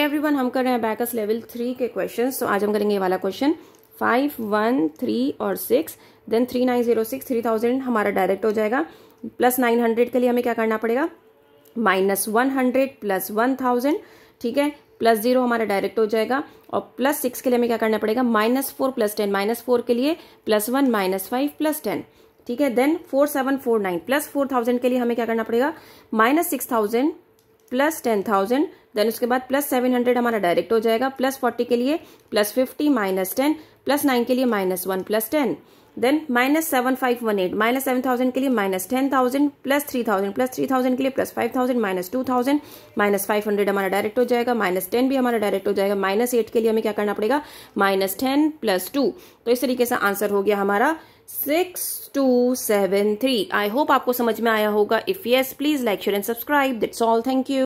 every one हम कर रहे हैं बैकस लेवल थ्री के क्वेश्चन तो आज हम करेंगे ये वाला क्वेश्चन फाइव वन थ्री और six then three nine zero six three thousand हमारा डायरेक्ट हो जाएगा प्लस नाइन हंड्रेड के लिए हमें क्या करना पड़ेगा minus one hundred plus one thousand ठीक है प्लस जीरो हमारा डायरेक्ट हो जाएगा और प्लस सिक्स के लिए हमें क्या करना पड़ेगा minus four plus ten minus four के लिए plus one minus five plus ten ठीक है then four seven four nine plus four thousand के लिए हमें क्या करना पड़ेगा minus six thousand plus ten thousand then उसके बाद प्लस सेवन हंड्रेड हमारा डायरेक्ट हो जाएगा प्लस फोर्टी के लिए plus fifty minus ten plus nine के लिए minus one plus ten then minus seven five one eight minus seven thousand के लिए minus ten thousand plus three thousand plus three thousand के लिए plus five thousand minus two thousand minus five hundred हमारा direct हो जाएगा minus ten भी हमारा direct हो जाएगा माइनस एट के लिए हमें क्या करना पड़ेगा माइनस टेन प्लस टू तो इस तरीके से आंसर हो गया हमारा six two seven three I hope आपको समझ में आया होगा if yes please like share and subscribe that's all thank you